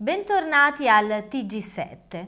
Bentornati al TG7.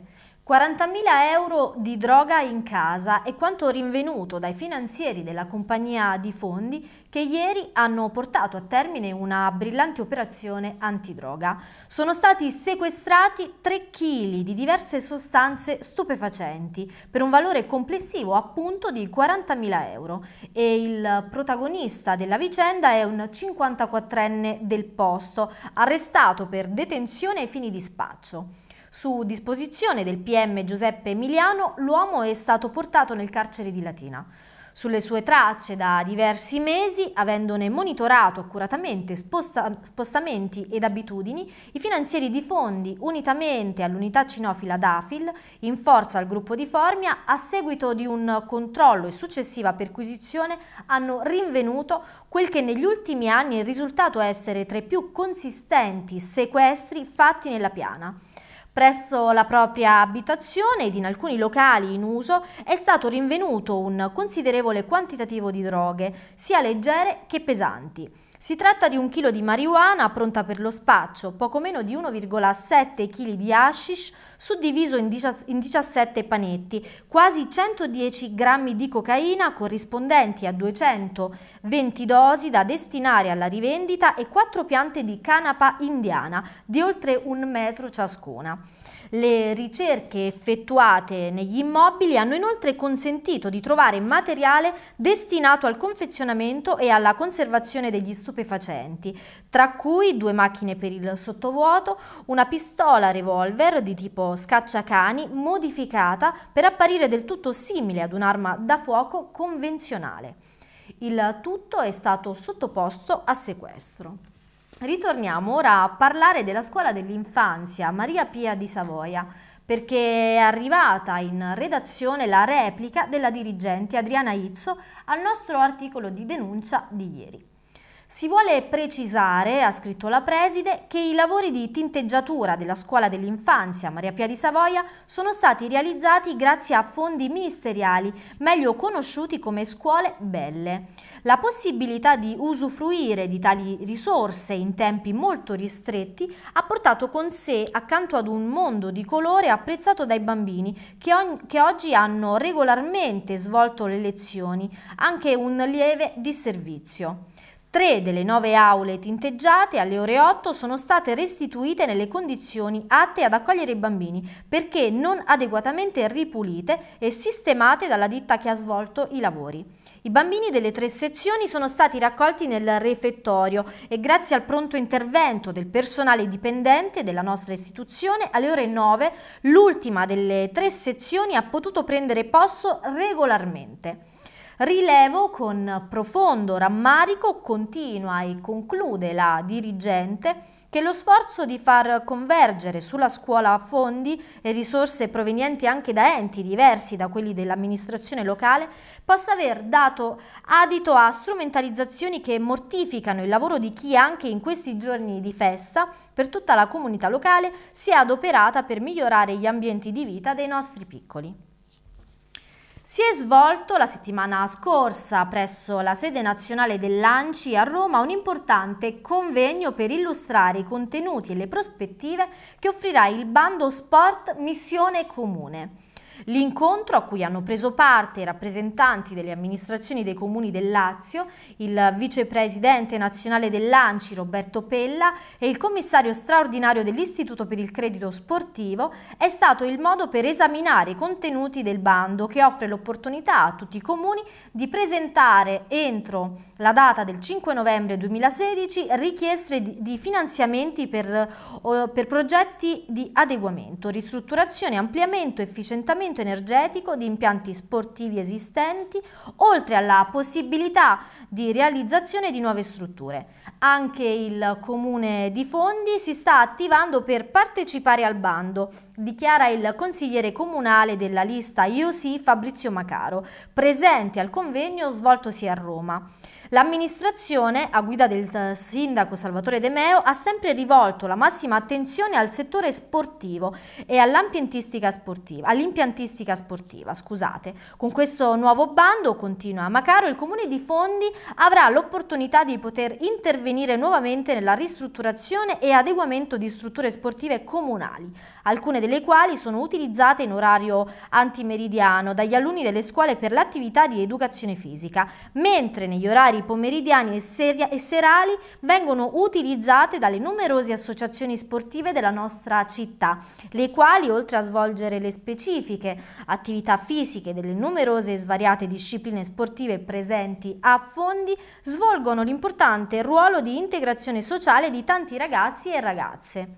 40.000 euro di droga in casa è quanto rinvenuto dai finanzieri della compagnia di fondi che ieri hanno portato a termine una brillante operazione antidroga. Sono stati sequestrati 3 kg di diverse sostanze stupefacenti per un valore complessivo appunto di 40.000 euro e il protagonista della vicenda è un 54enne del posto arrestato per detenzione ai fini di spaccio. Su disposizione del PM Giuseppe Emiliano, l'uomo è stato portato nel carcere di Latina. Sulle sue tracce da diversi mesi, avendone monitorato accuratamente sposta spostamenti ed abitudini, i finanzieri di fondi, unitamente all'unità cinofila DAFIL, in forza al gruppo di Formia, a seguito di un controllo e successiva perquisizione, hanno rinvenuto quel che negli ultimi anni è risultato essere tra i più consistenti sequestri fatti nella piana. Presso la propria abitazione ed in alcuni locali in uso è stato rinvenuto un considerevole quantitativo di droghe, sia leggere che pesanti. Si tratta di un chilo di marijuana pronta per lo spaccio, poco meno di 1,7 kg di hashish suddiviso in 17 panetti, quasi 110 grammi di cocaina corrispondenti a 220 dosi da destinare alla rivendita e 4 piante di canapa indiana di oltre un metro ciascuna. Le ricerche effettuate negli immobili hanno inoltre consentito di trovare materiale destinato al confezionamento e alla conservazione degli strumenti stupefacenti, tra cui due macchine per il sottovuoto, una pistola revolver di tipo scacciacani modificata per apparire del tutto simile ad un'arma da fuoco convenzionale. Il tutto è stato sottoposto a sequestro. Ritorniamo ora a parlare della scuola dell'infanzia Maria Pia di Savoia perché è arrivata in redazione la replica della dirigente Adriana Izzo al nostro articolo di denuncia di ieri. Si vuole precisare, ha scritto la preside, che i lavori di tinteggiatura della scuola dell'infanzia Maria Pia di Savoia sono stati realizzati grazie a fondi ministeriali, meglio conosciuti come scuole belle. La possibilità di usufruire di tali risorse in tempi molto ristretti ha portato con sé, accanto ad un mondo di colore apprezzato dai bambini, che, che oggi hanno regolarmente svolto le lezioni, anche un lieve disservizio. Tre delle nove aule tinteggiate alle ore 8 sono state restituite nelle condizioni atte ad accogliere i bambini perché non adeguatamente ripulite e sistemate dalla ditta che ha svolto i lavori. I bambini delle tre sezioni sono stati raccolti nel refettorio e grazie al pronto intervento del personale dipendente della nostra istituzione alle ore 9 l'ultima delle tre sezioni ha potuto prendere posto regolarmente. Rilevo con profondo rammarico, continua e conclude la dirigente, che lo sforzo di far convergere sulla scuola fondi e risorse provenienti anche da enti diversi da quelli dell'amministrazione locale possa aver dato adito a strumentalizzazioni che mortificano il lavoro di chi anche in questi giorni di festa per tutta la comunità locale si è adoperata per migliorare gli ambienti di vita dei nostri piccoli si è svolto la settimana scorsa presso la sede nazionale dell'ANCI a Roma un importante convegno per illustrare i contenuti e le prospettive che offrirà il bando Sport Missione Comune. L'incontro a cui hanno preso parte i rappresentanti delle amministrazioni dei comuni del Lazio, il vicepresidente nazionale dell'ANCI Roberto Pella e il commissario straordinario dell'Istituto per il Credito Sportivo, è stato il modo per esaminare i contenuti del bando che offre l'opportunità a tutti i comuni di presentare entro la data del 5 novembre 2016 richieste di finanziamenti per, per progetti di adeguamento, ristrutturazione, ampliamento, efficientamento efficientamento energetico di impianti sportivi esistenti, oltre alla possibilità di realizzazione di nuove strutture. Anche il Comune di Fondi si sta attivando per partecipare al bando, dichiara il consigliere comunale della lista IOC Fabrizio Macaro, presente al convegno svoltosi a Roma. L'amministrazione, a guida del sindaco Salvatore De Meo, ha sempre rivolto la massima attenzione al settore sportivo e all'impiantistica sportiva, all artistica sportiva, scusate. Con questo nuovo bando, continua Macaro, il Comune di Fondi avrà l'opportunità di poter intervenire nuovamente nella ristrutturazione e adeguamento di strutture sportive comunali, alcune delle quali sono utilizzate in orario antimeridiano dagli alunni delle scuole per l'attività di educazione fisica, mentre negli orari pomeridiani e, seria, e serali vengono utilizzate dalle numerose associazioni sportive della nostra città, le quali, oltre a svolgere le specifiche specifiche attività fisiche delle numerose e svariate discipline sportive presenti a Fondi svolgono l'importante ruolo di integrazione sociale di tanti ragazzi e ragazze.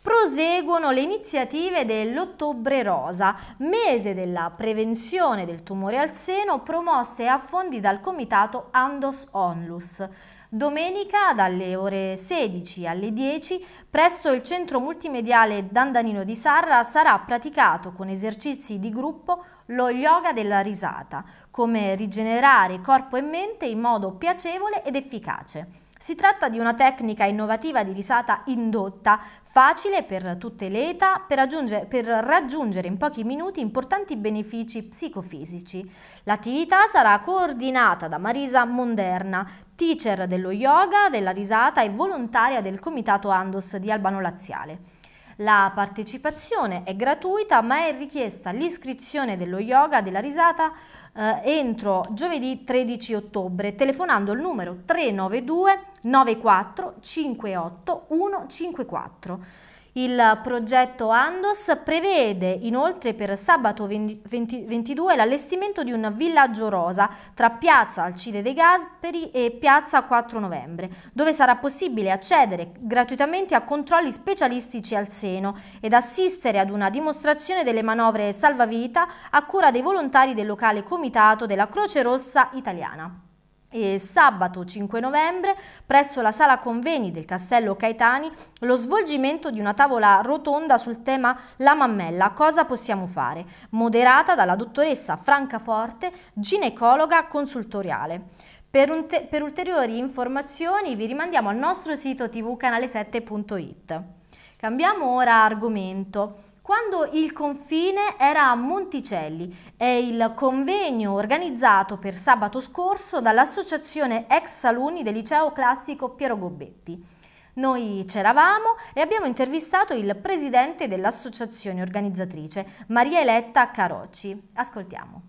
Proseguono le iniziative dell'Ottobre Rosa, mese della prevenzione del tumore al seno promosse a fondi dal comitato Andos Onlus domenica dalle ore 16 alle 10 presso il centro multimediale Dandanino di Sarra sarà praticato con esercizi di gruppo lo yoga della risata, come rigenerare corpo e mente in modo piacevole ed efficace. Si tratta di una tecnica innovativa di risata indotta, facile per tutte le età, per, per, raggiungere in pochi minuti importanti benefici psicofisici. L'attività sarà coordinata da Marisa Monderna, teacher dello yoga, della risata e volontaria del Comitato Andos di Albano Laziale. La partecipazione è gratuita ma è richiesta l'iscrizione dello yoga della risata eh, entro giovedì 13 ottobre telefonando il numero 392 94 58 154. Il progetto Andos prevede inoltre per sabato 20, 20, 22 l'allestimento di un villaggio rosa tra piazza Alcide dei Gasperi e piazza 4 novembre, dove sarà possibile accedere gratuitamente a controlli specialistici al seno ed assistere ad una dimostrazione delle manovre salvavita a cura dei volontari del locale comitato della Croce Rossa Italiana. E sabato 5 novembre presso la sala conveni del Castello Caetani lo svolgimento di una tavola rotonda sul tema La mammella, cosa possiamo fare, moderata dalla dottoressa Francaforte, ginecologa consultoriale. Per, per ulteriori informazioni vi rimandiamo al nostro sito tvcanale7.it. Cambiamo ora argomento quando il confine era a Monticelli e il convegno organizzato per sabato scorso dall'associazione ex alunni del liceo classico Piero Gobbetti. Noi c'eravamo e abbiamo intervistato il presidente dell'associazione organizzatrice, Maria Eletta Carocci. Ascoltiamo.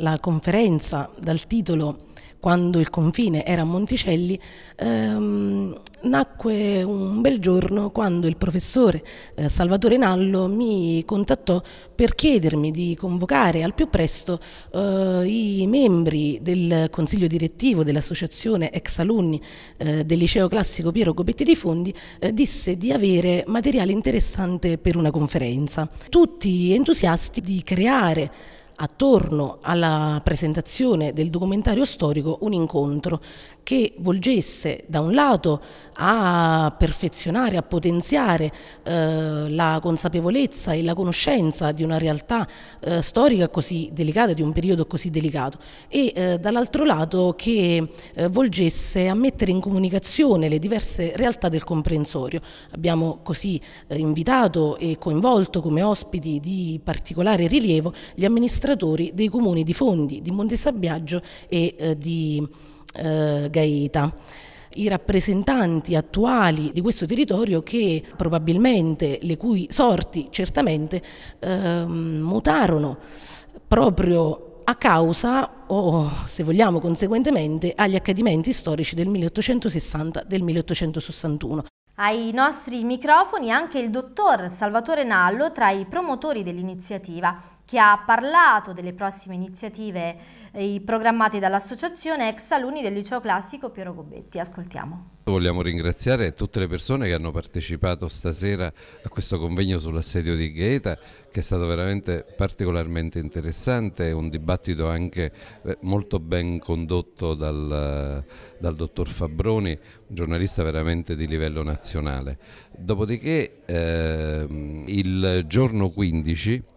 La conferenza dal titolo quando il confine era a Monticelli, ehm, nacque un bel giorno quando il professore eh, Salvatore Nallo mi contattò per chiedermi di convocare al più presto eh, i membri del consiglio direttivo dell'associazione ex alunni eh, del liceo classico Piero Gobetti di Fondi, eh, disse di avere materiale interessante per una conferenza. Tutti entusiasti di creare attorno alla presentazione del documentario storico un incontro che volgesse da un lato a perfezionare, a potenziare eh, la consapevolezza e la conoscenza di una realtà eh, storica così delicata, di un periodo così delicato e eh, dall'altro lato che eh, volgesse a mettere in comunicazione le diverse realtà del comprensorio. Abbiamo così eh, invitato e coinvolto come ospiti di particolare rilievo gli amministratori amministratori dei comuni di Fondi, di Montesabbiaggio e eh, di eh, Gaeta i rappresentanti attuali di questo territorio che probabilmente le cui sorti certamente eh, mutarono proprio a causa o se vogliamo conseguentemente agli accadimenti storici del 1860 del 1861. Ai nostri microfoni anche il dottor Salvatore Nallo tra i promotori dell'iniziativa che ha parlato delle prossime iniziative eh, programmate dall'associazione ex alunni del liceo classico Piero Gobetti. Ascoltiamo. Vogliamo ringraziare tutte le persone che hanno partecipato stasera a questo convegno sull'assedio di Gaeta che è stato veramente particolarmente interessante, un dibattito anche eh, molto ben condotto dal, eh, dal dottor Fabroni, un giornalista veramente di livello nazionale. Dopodiché eh, il giorno 15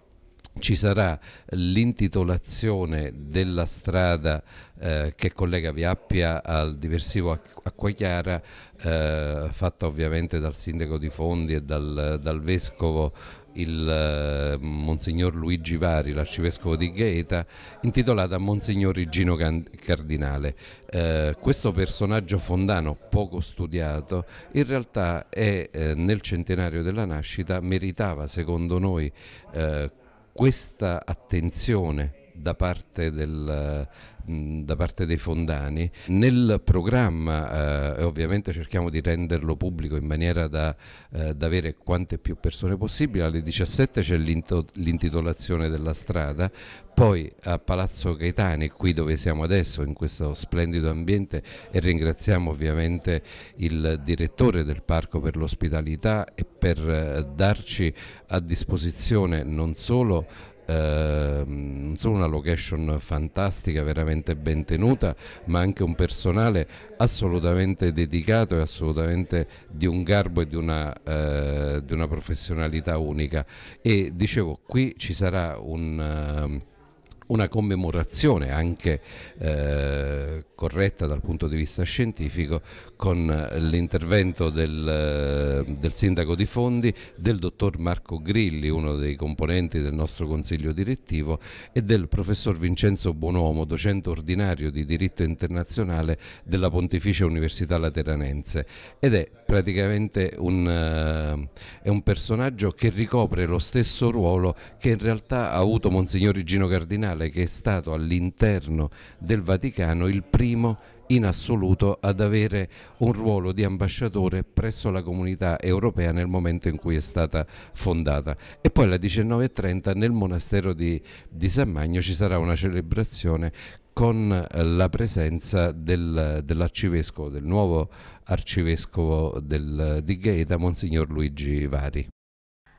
ci sarà l'intitolazione della strada eh, che collega Viappia al diversivo Acquachiara eh, fatta ovviamente dal sindaco di Fondi e dal, dal vescovo il eh, Monsignor Luigi Vari, l'arcivescovo di Gaeta, intitolata Monsignor Gino Cardinale. Eh, questo personaggio fondano, poco studiato, in realtà è, eh, nel centenario della nascita meritava, secondo noi, eh, questa attenzione da parte, del, mm, da parte dei fondani. Nel programma eh, ovviamente cerchiamo di renderlo pubblico in maniera da, eh, da avere quante più persone possibile, alle 17 c'è l'intitolazione della strada, poi a Palazzo Gaetani, qui dove siamo adesso, in questo splendido ambiente e ringraziamo ovviamente il direttore del parco per l'ospitalità e per eh, darci a disposizione non solo Ehm, non solo una location fantastica, veramente ben tenuta, ma anche un personale assolutamente dedicato e assolutamente di un garbo e di una, eh, di una professionalità unica. E dicevo, qui ci sarà un ehm, una commemorazione anche eh, corretta dal punto di vista scientifico con eh, l'intervento del, eh, del, sindaco di Fondi, del dottor Marco Grilli, uno dei componenti del nostro consiglio direttivo e del professor Vincenzo Buonomo, docente ordinario di diritto internazionale della Pontificia Università Lateranense ed è praticamente un, eh, è un personaggio che ricopre lo stesso ruolo che in realtà ha avuto Monsignor Gino Cardinale Cardinale che è stato all'interno del Vaticano il primo in assoluto ad avere un ruolo di ambasciatore presso la comunità europea nel momento in cui è stata fondata. E poi alle 19.30 nel monastero di, di San Magno ci sarà una celebrazione con eh, la presenza del, dell'arcivescovo, del nuovo arcivescovo del, di Gaeta, Monsignor Luigi Vari.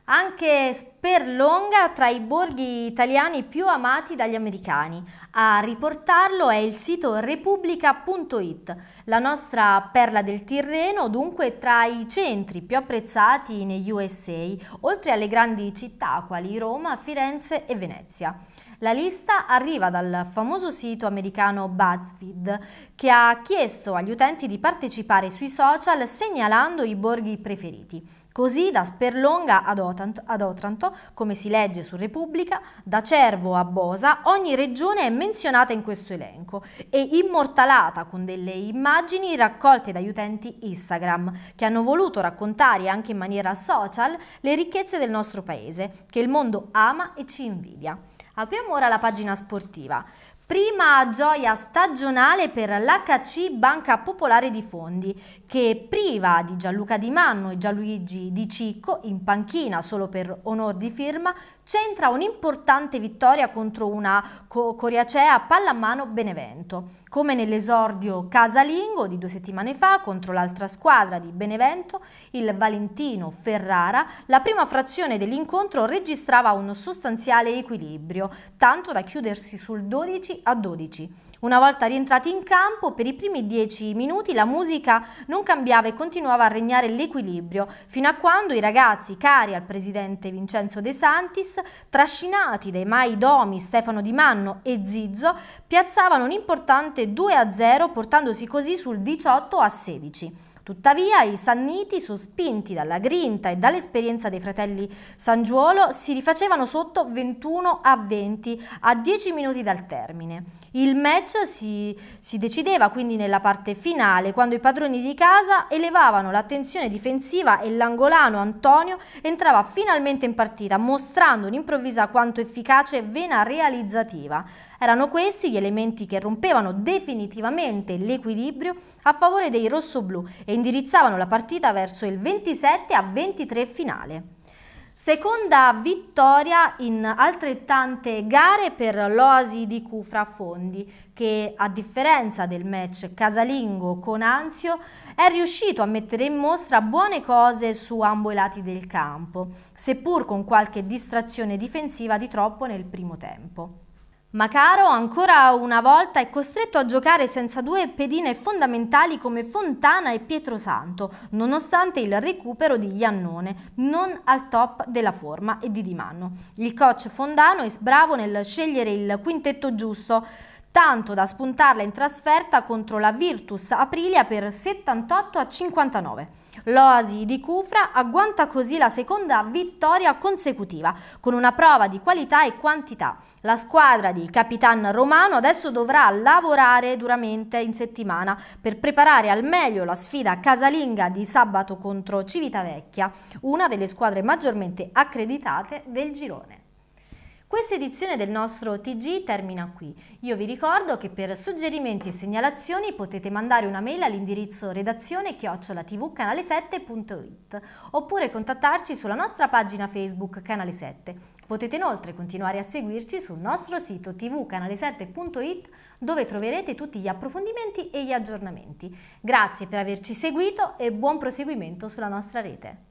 Anche Sperlonga tra i borghi italiani più amati dagli americani. A riportarlo è il sito repubblica.it, la nostra perla del Tirreno dunque tra i centri più apprezzati negli USA, oltre alle grandi città quali Roma, Firenze e Venezia. La lista arriva dal famoso sito americano BuzzFeed che ha chiesto agli utenti di partecipare sui social segnalando i borghi preferiti. Così da Sperlonga ad, Otanto, ad Otranto, come si legge su Repubblica, da Cervo a Bosa, ogni regione è menzionata in questo elenco e immortalata con delle immagini raccolte dagli utenti Instagram che hanno voluto raccontare anche in maniera social le ricchezze del nostro paese che il mondo ama e ci invidia. Apriamo ora la pagina sportiva. Prima gioia stagionale per l'HC Banca Popolare di Fondi, che priva di Gianluca Di Manno e Gianluigi Di Cicco in panchina solo per onor di firma, centra un'importante vittoria contro una co coriacea pallamano Benevento. Come nell'esordio casalingo di due settimane fa contro l'altra squadra di Benevento, il Valentino Ferrara, la prima frazione dell'incontro registrava un sostanziale equilibrio, tanto da chiudersi sul 12 10 a 12. Una volta rientrati in campo, per i primi 10 minuti la musica non cambiava e continuava a regnare l'equilibrio, fino a quando i ragazzi, cari al presidente Vincenzo De Santis, trascinati dai mai domi Stefano Di Manno e Zizzo, piazzavano un importante 2 a 0 portandosi così sul 18 a 16. Tuttavia i Sanniti, sospinti dalla grinta e dall'esperienza dei fratelli Sangiuolo, si rifacevano sotto 21 a 20 a 10 minuti dal termine. Il match si, si decideva quindi nella parte finale, quando i padroni di casa elevavano l'attenzione difensiva e l'angolano Antonio entrava finalmente in partita, mostrando un'improvvisa quanto efficace vena realizzativa. Erano questi gli elementi che rompevano definitivamente l'equilibrio a favore dei rossoblù e indirizzavano la partita verso il 27 a 23 finale. Seconda vittoria in altrettante gare per l'Oasi di Cufra Fondi, che a differenza del match casalingo con Anzio è riuscito a mettere in mostra buone cose su ambo i lati del campo, seppur con qualche distrazione difensiva di troppo nel primo tempo. Macaro ancora una volta è costretto a giocare senza due pedine fondamentali come Fontana e Pietrosanto, nonostante il recupero di Iannone, non al top della forma e di Di Il coach Fondano è sbravo nel scegliere il quintetto giusto, tanto da spuntarla in trasferta contro la Virtus Aprilia per 78 a 59. L'Oasi di Cufra agguanta così la seconda vittoria consecutiva, con una prova di qualità e quantità. La squadra di Capitan Romano adesso dovrà lavorare duramente in settimana per preparare al meglio la sfida casalinga di sabato contro Civitavecchia, una delle squadre maggiormente accreditate del girone. Questa edizione del nostro TG termina qui. Io vi ricordo che per suggerimenti e segnalazioni potete mandare una mail all'indirizzo redazione chiocciolatvcanale7.it oppure contattarci sulla nostra pagina Facebook Canale 7. Potete inoltre continuare a seguirci sul nostro sito tvcanale7.it dove troverete tutti gli approfondimenti e gli aggiornamenti. Grazie per averci seguito e buon proseguimento sulla nostra rete.